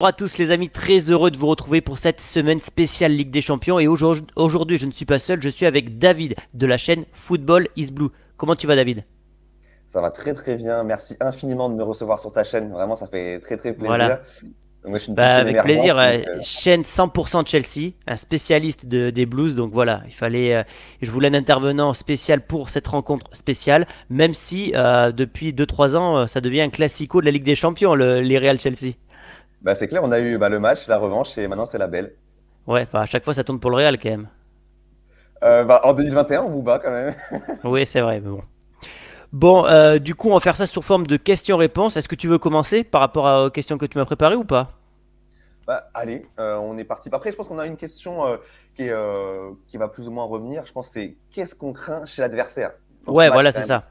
Bonjour à tous les amis, très heureux de vous retrouver pour cette semaine spéciale Ligue des Champions et aujourd'hui je ne suis pas seul, je suis avec David de la chaîne Football is Blue. Comment tu vas David Ça va très très bien, merci infiniment de me recevoir sur ta chaîne, vraiment ça fait très très plaisir. Moi, je suis une bah, avec plaisir, euh, euh, chaîne 100% de Chelsea, un spécialiste des Blues, donc voilà, il fallait, euh, je voulais un intervenant spécial pour cette rencontre spéciale, même si depuis 2-3 ans ça devient un classico de la Ligue des Champions, le, les Real Chelsea. Bah, c'est clair, on a eu bah, le match, la revanche, et maintenant c'est la belle. Ouais, à chaque fois ça tourne pour le Real quand même. Euh, bah, en 2021, on vous bat quand même. oui, c'est vrai, bon. Bon, euh, du coup, on va faire ça sous forme de questions-réponses. Est-ce que tu veux commencer par rapport aux questions que tu m'as préparées ou pas Allez, euh, on est parti. Après, je pense qu'on a une question qui, va plus ou moins revenir. Je pense c'est qu'est-ce qu'on craint chez l'adversaire Ouais, voilà, c'est ça.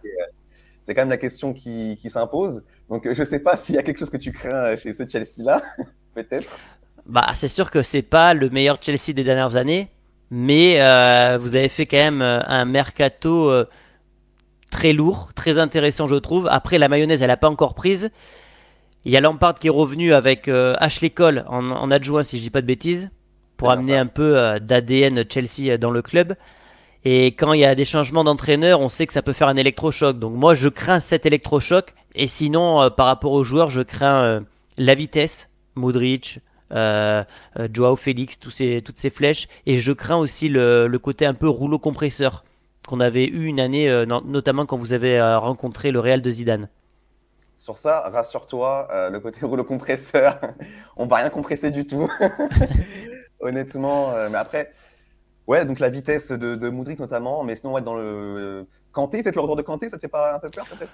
C'est quand même la question qui, s'impose. Donc euh, je ne sais pas s'il y a quelque chose que tu crains euh, chez ce Chelsea-là, peut-être. Bah, c'est sûr que c'est pas le meilleur Chelsea des dernières années, mais euh, vous avez fait quand même un mercato très lourd, très intéressant je trouve. Après la mayonnaise, elle n'a pas encore prise. Il y a Lampard qui est revenu avec Ashley Cole en, adjoint, si je dis pas de bêtises, pour amener un peu d'ADN Chelsea dans le club. Et quand il y a des changements d'entraîneur, on sait que ça peut faire un électrochoc. Donc moi, je crains cet électrochoc. Et sinon, euh, par rapport aux joueurs, je crains euh, la vitesse, Modric, euh, euh, Joao Félix, tous ces, toutes ces flèches. Et je crains aussi le, le côté un peu rouleau compresseur qu'on avait eu une année, notamment quand vous avez rencontré le Real de Zidane. Sur ça, rassure-toi, le côté rouleau compresseur, on va rien compresser du tout. Honnêtement, mais après, Ouais, donc la vitesse de, Moudric notamment, mais sinon, on va être dans le. Euh, Kanté, peut-être le retour de Kanté, ça te fait pas un peu peur peut-être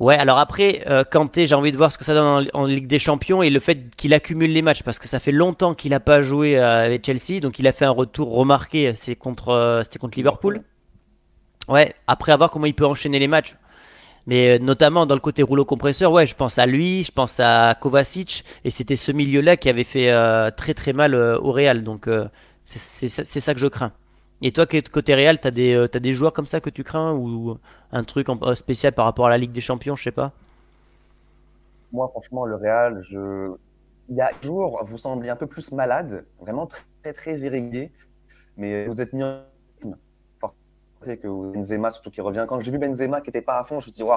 Ouais, alors après, euh, Kanté, j'ai envie de voir ce que ça donne en, Ligue des Champions et le fait qu'il accumule les matchs parce que ça fait longtemps qu'il n'a pas joué euh, avec Chelsea, donc il a fait un retour remarqué. C'est contre, c'était contre Liverpool. Ouais, après avoir comment il peut enchaîner les matchs. Mais notamment dans le côté rouleau compresseur, ouais, je pense à lui, je pense à Kovacic et c'était ce milieu-là qui avait fait très très mal au Real. Donc c'est ça que je crains. Et toi, côté Real, t'as des, euh, as des joueurs comme ça que tu crains ou un truc euh, spécial par rapport à la Ligue des Champions, je sais pas Moi, franchement, le Real, il y a toujours, vous semblez un peu plus malade, vraiment très très irrégulier, mais vous êtes mis en que Benzema, surtout qui revient. Quand j'ai vu Benzema qui n'était pas à fond, je me suis dit,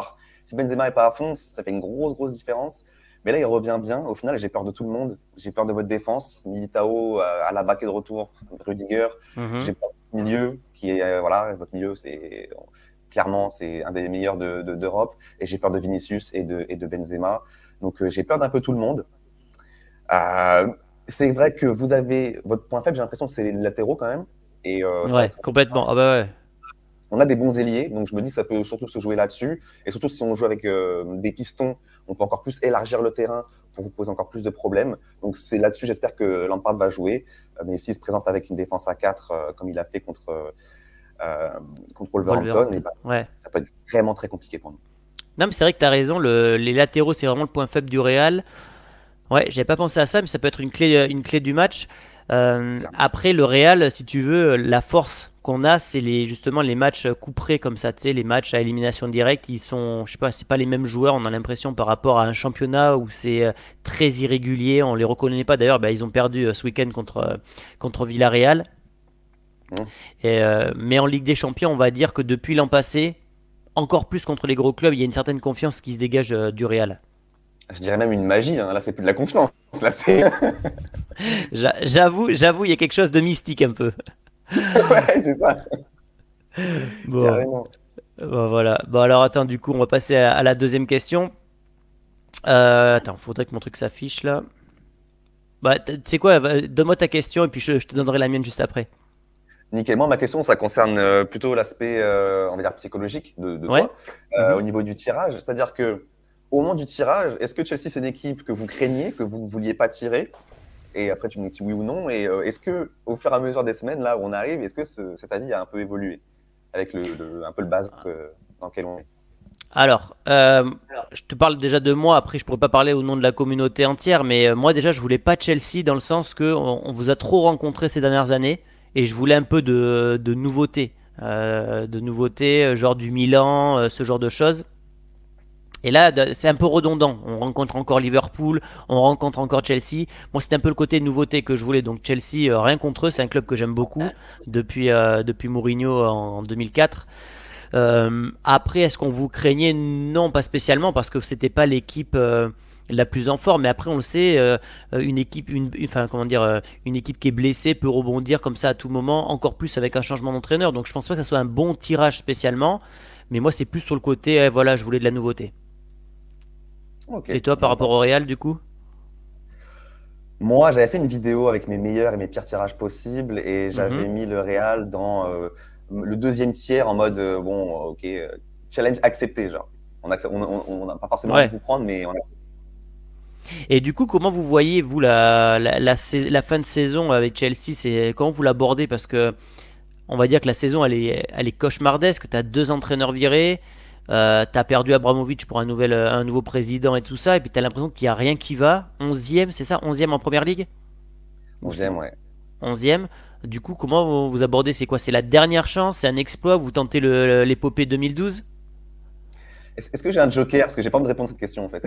si Benzema n'est pas à fond, ça fait une grosse, grosse différence. Mais là, il revient bien. Au final, j'ai peur de tout le monde. J'ai peur de votre défense. Militao euh, à la baquet de retour, Rudiger. Mhm. J'ai peur de votre milieu, qui est, euh, voilà, votre milieu, c'est clairement, c'est un des meilleurs d'Europe. De, et j'ai peur de Vinicius et de, et de Benzema. Donc, euh, j'ai peur d'un peu tout le monde. c'est vrai que vous avez votre point faible, j'ai l'impression, c'est les latéraux quand même. Et, ouais, complètement. Ah bah, ouais. On a des bons ailiers, donc je me dis que ça peut surtout se jouer là-dessus. Et surtout si on joue avec des pistons on peut encore plus élargir le terrain pour vous poser encore plus de problèmes. Donc c'est là-dessus, j'espère que Lampard va jouer. Euh, mais s'il se présente avec une défense à 4, euh, comme il a fait contre, euh, contre eh ben, ça peut être vraiment très compliqué pour nous. Non, mais c'est vrai que tu as raison. les latéraux, c'est vraiment le point faible du Real. Ouais, j'avais pas pensé à ça, mais ça peut être une clé, euh, une clé du match. après, le Real, si tu veux, la force qu'on a, c'est les, justement les matchs couperés comme ça, tu sais, les matchs à élimination directe, ils sont, je sais pas, c'est pas les mêmes joueurs, on a l'impression par rapport à un championnat où c'est euh, très irrégulier, on les reconnaît pas d'ailleurs, bah, ils ont perdu euh, ce week-end contre, euh, contre Villarreal. mais en Ligue des Champions, on va dire que depuis l'an passé, encore plus contre les gros clubs, il y a une certaine confiance qui se dégage du Real. Je dirais même une magie, hein. là c'est plus de la confiance. Là, j'avoue, j'avoue, il y a quelque chose de mystique un peu. ouais, c'est ça. Bon. Bon, voilà. Bon, alors attends, du coup, on va passer à, la deuxième question. Euh, attends, faudrait que mon truc s'affiche là. Bah, tu sais quoi, donne-moi ta question et puis je, te donnerai la mienne juste après. Nickel. Moi, ma question, ça concerne euh, plutôt l'aspect, euh, on va dire, psychologique de, toi, mm-hmm. au niveau du tirage. C'est-à-dire que, au moment du tirage, est-ce que Chelsea, c'est une équipe que vous craignez, que vous ne vouliez pas tirer et après tu me dis oui ou non. Et euh, est-ce que, au fur et à mesure des semaines, là où on arrive, est-ce que ce, cet avis a un peu évolué avec le, un peu le base dans lequel on est euh, alors, je te parle déjà de moi, après je pourrais pas parler au nom de la communauté entière, mais euh, moi déjà je voulais pas Chelsea dans le sens que on, vous a trop rencontré ces dernières années et je voulais un peu de, de nouveauté, de nouveauté, genre du Milan, ce genre de choses. Et là, c'est un peu redondant. On rencontre encore Liverpool, on rencontre encore Chelsea. Moi, c'est un peu le côté nouveauté que je voulais. Donc Chelsea, euh, rien contre eux, c'est un club que j'aime beaucoup depuis, euh, depuis Mourinho en, 2004. Euh, après, est-ce qu'on vous craignait Non, pas spécialement, parce que c'était pas l'équipe la plus en forme. Mais après, on le sait, une équipe, une, enfin comment dire, une équipe qui est blessée peut rebondir comme ça à tout moment, encore plus avec un changement d'entraîneur. Donc, je pense pas que ça soit un bon tirage spécialement. Mais moi, c'est plus sur le côté, eh, voilà, je voulais de la nouveauté. Et toi, par rapport au Real, du coup Moi, j'avais fait une vidéo avec mes meilleurs et mes pires tirages possibles et mhm. j'avais mis le Real dans euh, le deuxième tiers en mode euh, bon, euh, ok, challenge accepté. Genre, on n'a pas forcément à vous prendre, mais on accepte. Et du coup, comment vous voyez, vous, la, fin de saison avec Chelsea c'est, Comment vous l'abordez Parce que on va dire que la saison, elle est, elle est cauchemardesque. Tu as deux entraîneurs virés. Euh, t'as perdu Abramovich pour un, nouvel, euh, un nouveau président et tout ça, et puis t'as l'impression qu'il n'y a rien qui va. 11e, c'est ça 11e en première ligue 11 ouais. 11 Du coup, comment vous, abordez C'est quoi C'est la dernière chance C'est un exploit Vous tentez l'épopée 2012 Est-ce que j'ai un joker Parce que j'ai pas envie de répondre à cette question en fait.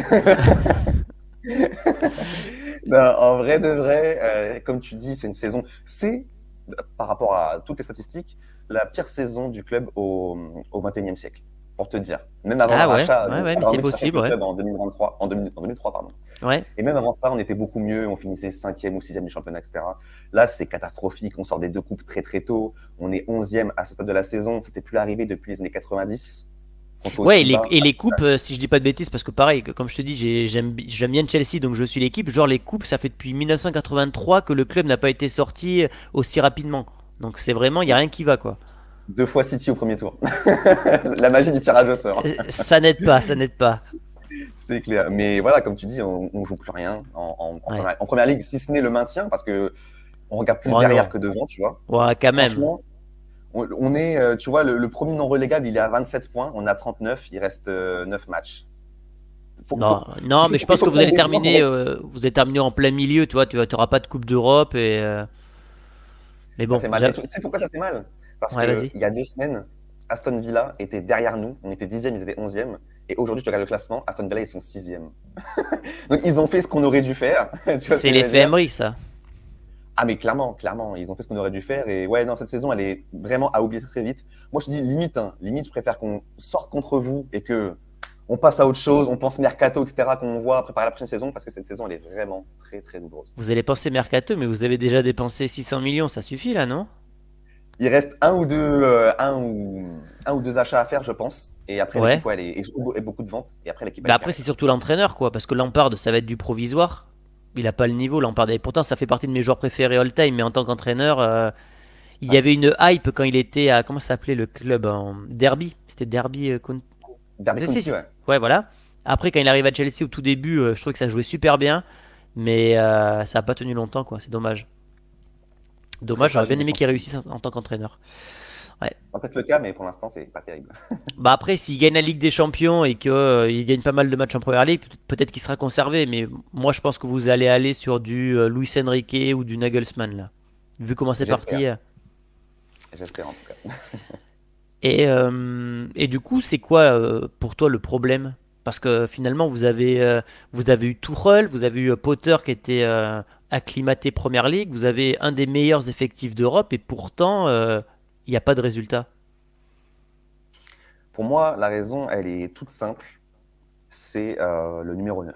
non, en vrai de vrai, euh, comme tu dis, c'est une saison. C'est, par rapport à toutes les statistiques, la pire saison du club au, au 21e siècle pour te dire. Même avant c'est possible, en 2023, en, pardon. Ouais. Et même avant ça, on était beaucoup mieux, on finissait cinquième ou sixième du championnat, etc. Là, c'est catastrophique, on sort des deux coupes très très tôt, on est onzième à ce stade de la saison, c'était plus arrivé depuis les années 90. Ouais, et les, coupes, euh, si je dis pas de bêtises, parce que pareil, comme je te dis, j'aime bien Chelsea, donc je suis l'équipe. Genre, les coupes, ça fait depuis 1983 que le club n'a pas été sorti euh, aussi rapidement. Donc, c'est vraiment, il n'y a rien qui va, quoi. Deux fois City au premier tour. la magie du tirage au sort. Euh, ça n'aide pas, ça n'aide pas. C'est clair. Mais voilà, comme tu dis, on, ne joue plus rien en, première, ligue, si ce n'est le maintien, parce que on regarde plus derrière que devant, tu vois. Ouais, quand même. On, on, est, euh, tu vois, le, premier non relégable, il est à 27 points, on a 39, il reste 9 euh, matchs. non, non mais je pense que vous allez terminer, vous en plein milieu, tu vois, tu n'auras pas de Coupe d'Europe et. Mais bon, c'est pourquoi ça fait mal. Parce qu'il y a deux semaines, Aston Villa était derrière nous. On était dixième, ils étaient onzième. Et aujourd'hui, tu regardes le classement, Aston Villa, ils sont sixième. Donc, ils ont fait ce qu'on aurait dû faire. c'est l'effet Emery, ça. Ah, mais clairement, clairement, ils ont fait ce qu'on aurait dû faire. Et ouais, non, cette saison, elle est vraiment à oublier très vite. Moi, je dis limite, hein, limite, je préfère qu'on sorte contre vous et que on passe à autre chose, on pense mercato, etc., qu'on voit préparer la prochaine saison, parce que cette saison, elle est vraiment très, très douloureuse. Vous allez penser mercato, mais vous avez déjà dépensé 600 millions, ça suffit là, non il reste un ou deux, euh, ou, un ou deux achats à faire, je pense. Et après, l'équipe, et, beaucoup de ventes. Et après, l'équipe. Bah après, c'est surtout l'entraîneur, quoi. Parce que Lampard, ça va être du provisoire. Il a pas le niveau, Lampard. Et pourtant, ça fait partie de mes joueurs préférés all-time. Mais en tant qu'entraîneur, euh, il y avait une hype quand il était à. Comment s'appelait le club Derby C'était Derby. Euh, Derby ouais. voilà. Après, quand il arrive à Chelsea au tout début, euh, je trouvais que ça jouait super bien. Mais ça n'a pas tenu longtemps, quoi. C'est dommage. Dommage, j'aurais bien aimé qu'il réussisse en tant qu'entraîneur. Ouais. Peut-être le cas, mais pour l'instant, c'est pas terrible. bah après, s'il gagne la Ligue des Champions et qu'il euh, il gagne pas mal de matchs en première ligue, peut-être qu'il sera conservé. Mais moi, je pense que vous allez aller sur du euh, Luis Enrique ou du Nagelsmann, là. Vu comment c'est parti. Euh. J'espère en tout cas. et, du coup, c'est quoi pour toi le problème parce que finalement, vous avez, vous avez eu Tourelle, vous avez eu Potter qui était acclimaté Première Ligue, vous avez un des meilleurs effectifs d'Europe et pourtant euh, il n'y a pas de résultat Pour moi, la raison, elle est toute simple. C'est euh, le numéro 9,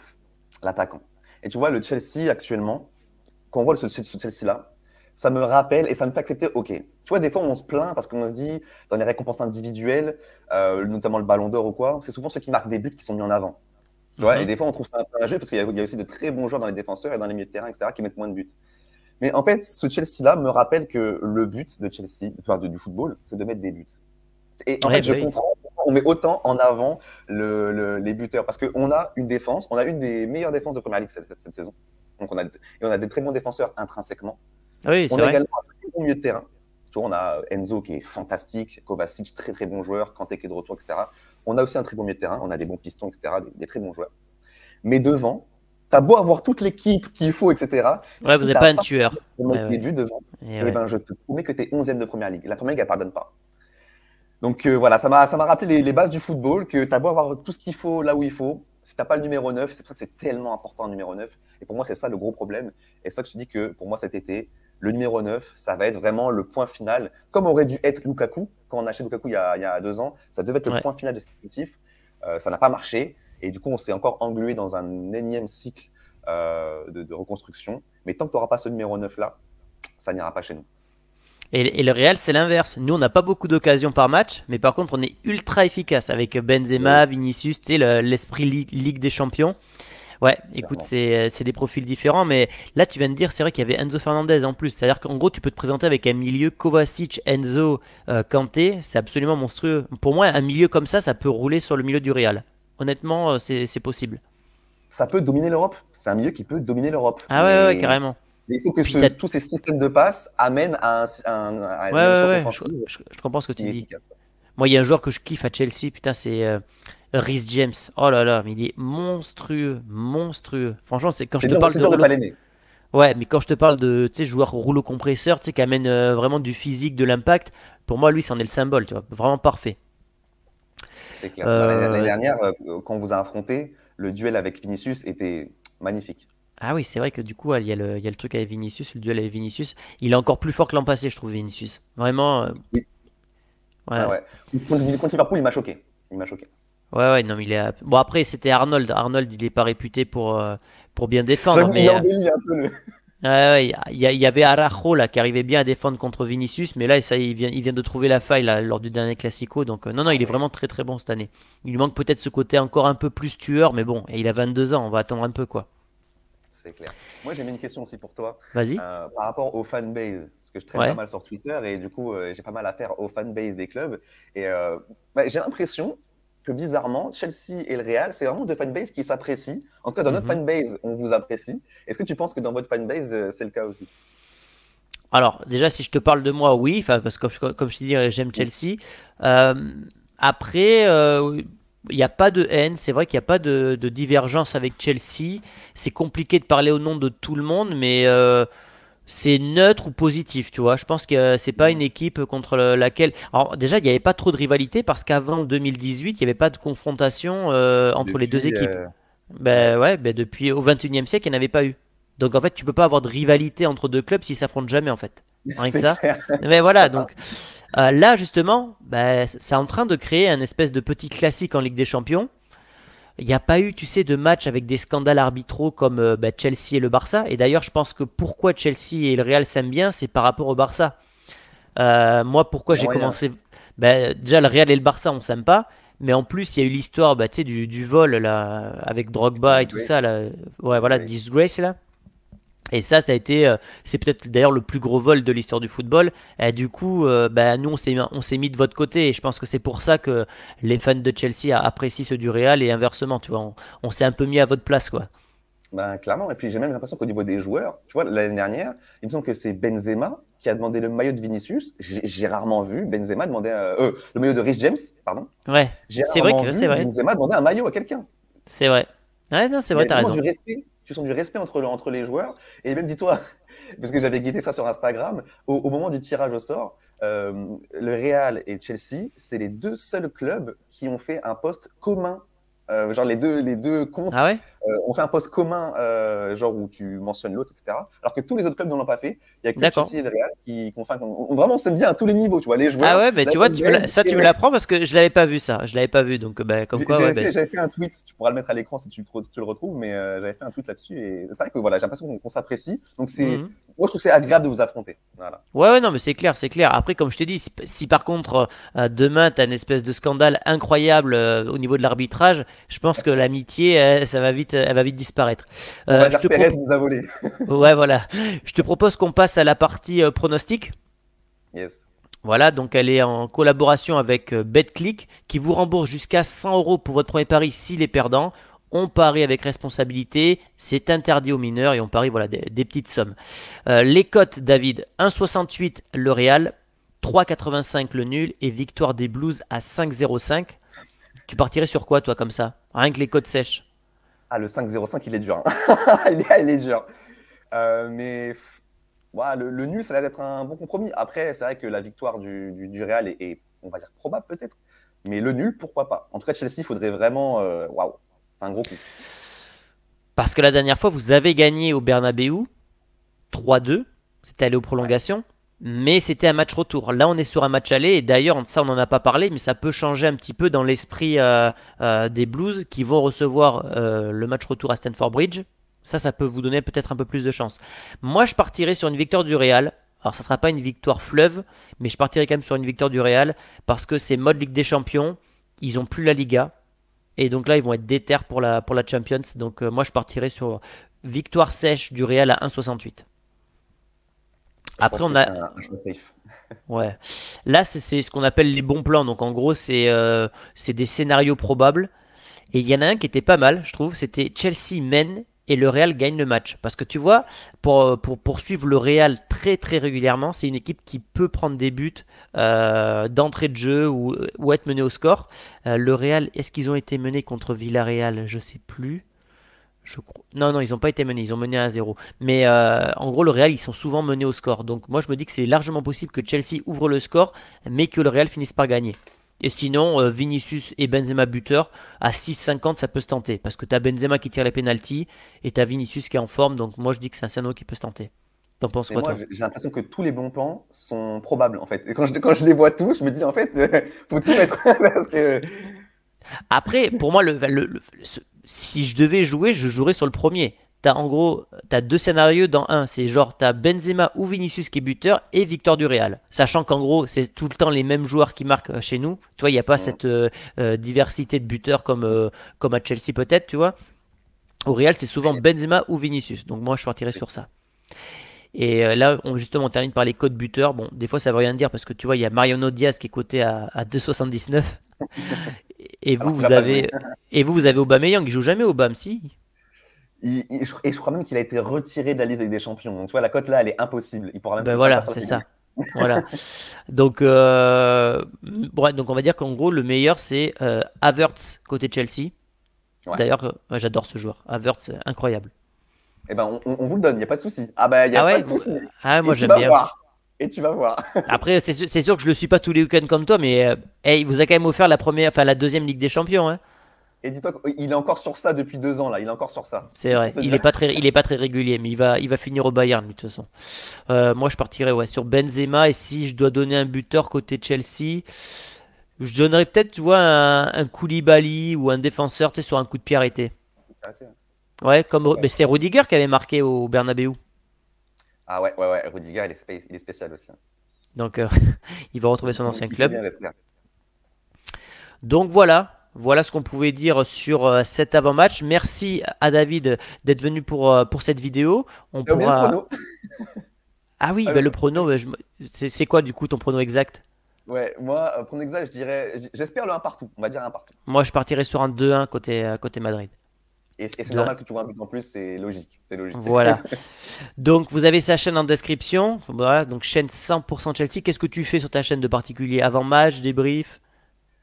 l'attaquant. Et tu vois, le Chelsea actuellement, quand on voit ce, Chelsea-là, ça me rappelle et ça me fait accepter, ok. Tu vois, des fois, on se plaint parce qu'on se dit, dans les récompenses individuelles, euh, notamment le ballon d'or ou quoi, c'est souvent ceux qui marquent des buts qui sont mis en avant ouais mhm. Et des fois, on trouve ça un peu injuste parce qu'il y, a aussi de très bons joueurs dans les défenseurs et dans les milieux de terrain, etc., qui mettent moins de buts. Mais en fait, ce Chelsea-là me rappelle que le but de Chelsea, enfin du football, c'est de mettre des buts. Et en fait, je bah comprends pourquoi on met autant en avant le, les buteurs parce qu'on a une défense, on a une des meilleures défenses de Premier League cette, saison. Donc on a, et on a des très bons défenseurs intrinsèquement. Oui, on a également un très bon milieu de terrain on a Enzo qui est fantastique, Kovacic, très très bon joueur, Kanté qui est de retour, etc. On a aussi un très bon milieu de terrain, on a des bons pistons, etc., des, très bons joueurs. Mais devant, t'as beau avoir toute l'équipe qu'il faut, etc. Ouais, si vous n'êtes pas un tueur. On devant, et, eh ben, je te promets que t'es 11 de première ligue. La première ligue, elle pardonne pas. Donc euh, voilà, ça m'a rappelé les, les, bases du football, que t'as beau avoir tout ce qu'il faut là où il faut, si t'as pas le numéro 9, c'est pour ça que c'est tellement important le numéro 9. Et pour moi, c'est ça le gros problème. Et c'est ça que je te dis que pour moi cet été, le numéro 9, ça va être vraiment le point final, comme aurait dû être Lukaku. Quand on a acheté Lukaku il y a, deux ans, ça devait être le point final de cet objectif. Euh, ça n'a pas marché. Et du coup, on s'est encore englué dans un énième cycle euh, de, reconstruction. Mais tant que tu pas ce numéro 9-là, ça n'ira pas chez nous. Et, le Real, c'est l'inverse. Nous, on n'a pas beaucoup d'occasions par match, mais par contre, on est ultra efficace avec Benzema, Vinicius, l'esprit ligue des Champions. Ouais, écoute, euh, c'est, des profils différents, mais là tu viens de dire, c'est vrai qu'il y avait Enzo Fernandez en plus. C'est-à-dire qu'en gros, tu peux te présenter avec un milieu Kovacic, Enzo, euh, Kanté, c'est absolument monstrueux. Pour moi, un milieu comme ça, ça peut rouler sur le milieu du Real. Honnêtement, euh, c'est, possible. Ça peut dominer l'Europe. C'est un milieu qui peut dominer l'Europe. Ah ouais, ouais carrément. Mais il faut que tous ces systèmes de passe amènent à un, ouais, ouais, ouais. Je, je, comprends ce que tu dis. Moi, il y a un joueur que je kiffe à Chelsea, putain, c'est. Rhys James. Oh là là, mais il est monstrueux, monstrueux. Franchement, c'est quand je te parle de. Rouleau... De ouais, mais quand je te parle de joueur rouleau compresseur, qui amène euh, vraiment du physique, de l'impact, pour moi, lui, c'en est le symbole, tu vois, vraiment parfait. C'est clair. Bah, l'année euh, dernière, euh, quand vous a affronté, le duel avec Vinicius était magnifique. Ah oui, c'est vrai que du coup, il y, a le, truc avec Vinicius, le duel avec Vinicius. Il est encore plus fort que l'an passé, je trouve, Vinicius. Vraiment. Oui. Ouais. Ah contre, il m'a choqué. Il m'a choqué. Ouais, ouais, non, il est. Bon, après, c'était Arnold. Arnold, il n'est pas réputé pour, euh, pour bien défendre. Mais, il euh, ouais, il y, avait Arajo là, qui arrivait bien à défendre contre Vinicius, mais là, ça, il, vient, il vient de trouver la faille là, lors du dernier Classico. Donc, euh, non, non, il est vraiment très très bon cette année. Il lui manque peut-être ce côté encore un peu plus tueur, mais bon, et il a 22 ans, on va attendre un peu quoi. C'est clair. Moi, j'ai une question aussi pour toi. Vas-y. par rapport au fanbase, Parce que je traîne pas mal sur Twitter et du coup j'ai pas mal à faire au fanbase des clubs. Et bah, j'ai l'impression que bizarrement, Chelsea et le Real, c'est vraiment deux fanbases qui s'apprécient. En tout cas, dans notre mhm. fanbase, on vous apprécie. Est-ce que tu penses que dans votre fanbase, euh, c'est le cas aussi Alors, déjà, si je te parle de moi, oui, parce que comme, je te dis, euh, j'aime Chelsea. Euh, après, il n'y a pas de haine, c'est vrai qu'il n'y a pas de, divergence avec Chelsea. C'est compliqué de parler au nom de tout le monde, mais c'est neutre ou positif, tu vois. Je pense que c'est pas mm. une équipe contre laquelle. Alors, déjà, il n'y avait pas trop de rivalité parce qu'avant 2018, il n'y avait pas de confrontation euh, entre les deux équipes. Euh, ben ouais, ben depuis au 21e siècle, il n'y avait pas eu. Donc en fait, tu peux pas avoir de rivalité entre deux clubs s'ils s'affrontent jamais en fait. Rien ça. Mais voilà, donc euh, là justement, ben, c'est en train de créer un espèce de petit classique en Ligue des Champions il n'y a pas eu, tu sais, de match avec des scandales arbitraux comme euh, bah, Chelsea et le Barça. Et d'ailleurs, je pense que pourquoi Chelsea et le Real s'aiment bien, c'est par rapport au Barça. Euh, moi, pourquoi j'ai commencé. Bah, déjà, le Real et le Barça, on s'aime pas. Mais en plus, il y a eu l'histoire bah, du, du vol là, avec Drogba et tout ça. Là. Ouais, voilà, Disgrace là. Et ça, ça a été, euh, c'est peut-être d'ailleurs le plus gros vol de l'histoire du football. Et du coup, ben nous, on s'est, mis de votre côté. Et je pense que c'est pour ça que les fans de Chelsea apprécient ceux du Real et inversement. Tu vois, on, s'est un peu mis à votre place, quoi. Ben, clairement. Et puis j'ai même l'impression qu'au niveau des joueurs, tu vois, l'année dernière, il me semble que c'est Benzema qui a demandé le maillot de Vinicius. J'ai rarement vu Benzema demander euh, le maillot de Rich James, pardon. Ouais. C'est vrai que c'est vrai. Benzema demander un maillot à quelqu'un. C'est vrai. Ouais, non, c'est vrai, t'as raison tu sens du respect entre, entre les joueurs. Et même, dis-toi, parce que j'avais guidé ça sur Instagram, au, moment du tirage au sort, euh, le Real et Chelsea, c'est les deux seuls clubs qui ont fait un poste commun. Euh, genre les deux, les deux comptes ah ouais euh, on fait un poste commun, euh, genre où tu mentionnes l'autre, etc. Alors que tous les autres clubs ne l'ont pas fait. Il y a que le et le Real qui, confirme on, vraiment s'aime bien à tous les niveaux. Tu vois, les joueurs. Ah ouais, mais tu vois, ça, tu me l'apprends parce que je l'avais pas vu ça. Je l'avais pas vu, donc bah, comme quoi. Bah. J'avais fait, un tweet. Tu pourras le mettre à l'écran si tu, le retrouves, mais euh, j'avais fait un tweet là-dessus et c'est vrai que voilà, j'ai l'impression qu'on s'apprécie. Donc c'est, mhm. moi je trouve c'est agréable de vous affronter. Voilà. Ouais, non, mais c'est clair, c'est clair. Après, comme je t'ai dit, si, par contre demain tu as une espèce de scandale incroyable au niveau de l'arbitrage, je pense que l'amitié, ça va vite elle va vite disparaître. Euh, je te nous ouais, voilà. Je te propose qu'on passe à la partie pronostique euh, pronostic. Yes. Voilà, donc elle est en collaboration avec euh, BetClick qui vous rembourse jusqu'à 100 euros pour votre premier pari s'il est perdant. On parie avec responsabilité, c'est interdit aux mineurs et on parie voilà, des, petites sommes. les cotes, David, 1,68 le Real, 3,85 le nul et victoire des Blues à 5,05. Tu partirais sur quoi toi comme ça Rien que les cotes sèches ah, le 5-0-5, il est dur. Hein. il, est, dur. Euh, mais le, nul, ça a être un bon compromis. Après, c'est vrai que la victoire du, du, Real est, on va dire, probable peut-être. Mais le nul, pourquoi pas En tout cas, Chelsea, il faudrait vraiment. Euh, waouh, c'est un gros coup. Parce que la dernière fois, vous avez gagné au Bernabeu 3-2. C'était allé aux prolongations. Mais c'était un match retour. Là, on est sur un match aller. Et d'ailleurs, ça, on n'en a pas parlé, mais ça peut changer un petit peu dans l'esprit euh, euh, des Blues qui vont recevoir euh, le match retour à Stanford Bridge. Ça, ça peut vous donner peut-être un peu plus de chance. Moi, je partirai sur une victoire du Real. Alors, ça ne sera pas une victoire fleuve, mais je partirai quand même sur une victoire du Real parce que c'est mode Ligue des Champions. Ils ont plus la Liga. Et donc là, ils vont être déter pour la, pour la Champions. Donc, moi, je partirai sur victoire sèche du Real à 1,68. Après, on a. ouais. Là, c'est ce qu'on appelle les bons plans. Donc, en gros, euh, c'est des scénarios probables. Et il y en a un qui était pas mal, je trouve. C'était Chelsea mène et le Real gagne le match. Parce que tu vois, pour, euh, pour poursuivre le Real très très régulièrement, c'est une équipe qui peut prendre des buts euh, d'entrée de jeu ou, être menée au score. le Real, est-ce qu'ils ont été menés contre Villarreal Je sais plus. Non, non, ils n'ont pas été menés, ils ont mené à 0. Mais euh, en gros, le Real, ils sont souvent menés au score. Donc moi, je me dis que c'est largement possible que Chelsea ouvre le score, mais que le Real finisse par gagner. Et sinon, euh, Vinicius et Benzema buteur à 6,50, ça peut se tenter. Parce que tu as Benzema qui tire les pénalties et tu as Vinicius qui est en forme. Donc moi, je dis que c'est un scénario qui peut se tenter. T'en penses quoi, moi, J'ai l'impression que tous les bons plans sont probables, en fait. Et quand je, quand je les vois tous, je me dis, en fait, faut tout mettre. Après, pour moi, le, si je devais jouer, je jouerais sur le premier. T'as en gros, t'as deux scénarios dans un. C'est genre, as Benzema ou Vinicius qui est buteur et Victor du Real. Sachant qu'en gros, c'est tout le temps les mêmes joueurs qui marquent euh, chez nous. Tu vois, il n'y a pas cette euh, euh, diversité de buteurs comme, comme à Chelsea peut-être, tu vois. Au Real, c'est souvent Benzema ou Vinicius. Donc moi, je partirais sur ça. Et là, on, justement, on termine par les codes buteurs. Bon, des fois, ça veut rien dire parce que tu vois, il y a Mariano Diaz qui est coté à, à 2,79. Et vous, vous avez, et vous, vous avez Aubameyang, il joue jamais Aubame, si et je crois même qu'il a été retiré de la liste des champions. Donc tu vois, la cote là, elle est impossible. Il pourra même ben voilà, c'est ça. voilà. Donc, euh, bon, donc on va dire qu'en gros, le meilleur, c'est euh, Havertz côté Chelsea. D'ailleurs, euh, j'adore ce joueur. Havertz, incroyable. Et eh ben, on, vous le donne, il n'y a pas de souci. Ah ben, il n'y a ah pas de souci. Ah, moi, j'aime bien. Voir tu vas voir. Après, c'est sûr, que je le suis pas tous les week-ends comme toi, mais euh, il vous a quand même offert la première, enfin la deuxième Ligue des Champions. Hein. Et dis-toi qu'il est encore sur ça depuis deux ans là. Il est encore sur ça. C'est vrai. Il est pas très, il est pas très régulier, mais il va, il va finir au Bayern de toute façon. Euh, moi, je partirais ouais sur Benzema et si je dois donner un buteur côté Chelsea. Je donnerais peut-être, tu vois, un, un Koulibaly ou un défenseur, tu sais, sur un coup de pied arrêté. Ouais, comme c'est Rudiger qui avait marqué au Bernabeu. Ah ouais, ouais, ouais. Rudiger, il est, spécial aussi. Hein. Donc, euh, il va retrouver son ancien club. Donc voilà, voilà ce qu'on pouvait dire sur euh, cet avant-match. Merci à David d'être venu pour, euh, pour cette vidéo. On pourra... ah, ah bah, oui, le prono, bah, c'est quoi du coup ton prono exact Ouais, moi, prono exact, je dirais, j'espère le 1 partout. On va dire partout. Moi, je partirais sur un 2-1 côté, côté Madrid. Et, c'est normal que tu vois un plus en plus, c'est logique, c'est logique. Voilà. donc vous avez sa chaîne en description, voilà, donc chaîne 100% Chelsea. Qu'est-ce que tu fais sur ta chaîne de particulier Avant match, débrief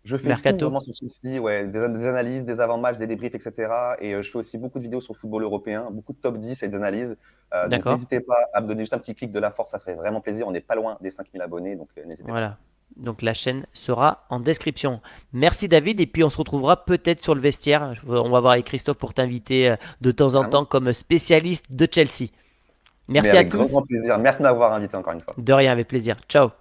je fais Mercato. Chelsea, ouais, des, analyses, des avant match des débriefs, etc. Et euh, je fais aussi beaucoup de vidéos sur le football européen, beaucoup de top 10 et d'analyses. Euh, D'accord. n'hésitez pas à me donner juste un petit clic de la force, ça ferait vraiment plaisir. On n'est pas loin des 5000 abonnés, donc euh, n'hésitez voilà. pas. Donc la chaîne sera en description. Merci David et puis on se retrouvera peut-être sur le vestiaire. On va voir avec Christophe pour t'inviter euh, de temps en ah temps comme spécialiste de Chelsea. Merci à tous. Grand plaisir. Merci de m'avoir invité encore une fois. De rien, avec plaisir. Ciao.